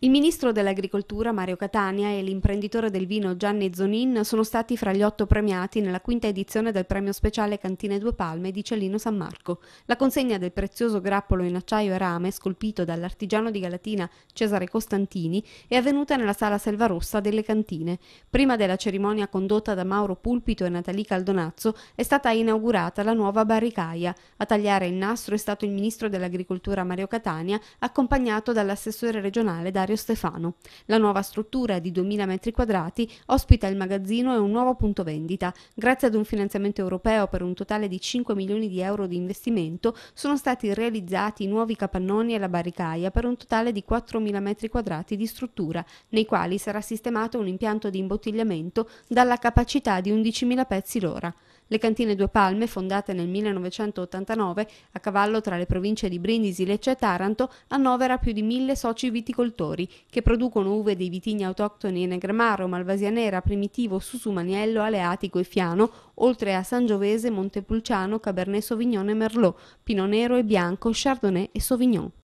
Il ministro dell'agricoltura Mario Catania e l'imprenditore del vino Gianni Zonin sono stati fra gli otto premiati nella quinta edizione del premio speciale Cantine Due Palme di Cellino San Marco. La consegna del prezioso grappolo in acciaio e rame scolpito dall'artigiano di Galatina Cesare Costantini è avvenuta nella sala Selva Rossa delle Cantine. Prima della cerimonia condotta da Mauro Pulpito e Natalì Caldonazzo è stata inaugurata la nuova barricaia. A tagliare il nastro è stato il ministro dell'agricoltura Mario Catania accompagnato dall'assessore regionale Dario Dario Stefano. La nuova struttura di 2000 m2 ospita il magazzino e un nuovo punto vendita. Grazie ad un finanziamento europeo per un totale di 5 milioni di euro di investimento sono stati realizzati nuovi capannoni e la barricaia per un totale di 4.000 m2 di struttura, nei quali sarà sistemato un impianto di imbottigliamento dalla capacità di 11.000 pezzi l'ora. Le cantine Due Palme, fondate nel 1989 a cavallo tra le province di Brindisi, Lecce e Taranto, annovera più di 1.000 soci viticoltori produttori che producono uve dei vitigni autoctoni Enegramaro, Malvasia Nera, Primitivo, Susumaniello, Aleatico e Fiano, oltre a Sangiovese, Montepulciano, Cabernet Sauvignon e Merlot, Pino Nero e Bianco, Chardonnay e Sauvignon.